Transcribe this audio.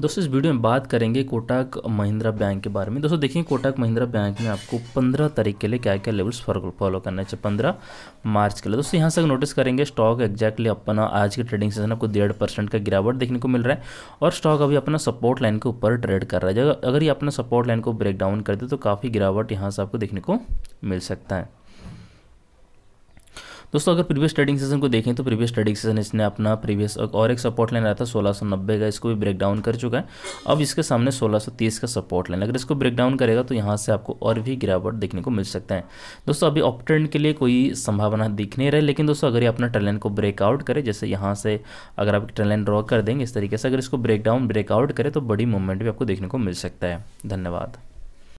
दोस्तों इस वीडियो में बात करेंगे कोटक महिंद्रा बैंक के बारे में दोस्तों देखिए कोटक महिंद्रा बैंक में आपको 15 तारीख के लिए क्या क्या लेवल्स फॉलो करना चाहिए अच्छा, 15 मार्च के लिए दोस्तों यहाँ से नोटिस करेंगे स्टॉक एक्जैक्टली अपना आज के ट्रेडिंग सेशन आपको डेढ़ परसेंट का गिरावट देखने को मिल रहा है और स्टॉक अभी अपना सपोर्ट लाइन के ऊपर ट्रेड कर रहा है अगर ये अपना सपोर्ट लाइन को ब्रेक डाउन कर दे तो काफ़ी गिरावट यहाँ से आपको देखने को मिल सकता है दोस्तों अगर प्रीवियस ट्रेडिंग सेशन को देखें तो प्रीवियस ट्रेडिंग सेशन इसने अपना प्रीवियस और एक सपोर्ट लाइन आया था सोलह सौ नब्बे का इसको भी ब्रेक डाउन कर चुका है अब इसके सामने सोलह सौ तीस का सपोर्ट लाइन अगर इसको ब्रेक डाउन करेगा तो यहाँ से आपको और भी गिरावट देखने को मिल सकता है दोस्तों अभी ऑप ट्रेंड के लिए कोई संभावना दिख नहीं रहे लेकिन दोस्तों अगर ये अपना ट्रेन को ब्रेकआउट करे जैसे यहाँ से अगर आप ट्रेन ड्रॉ कर देंगे इस तरीके से अगर इसको ब्रेक डाउन ब्रेकआउट करे तो बड़ी मूवमेंट भी आपको देखने को मिल सकता है धन्यवाद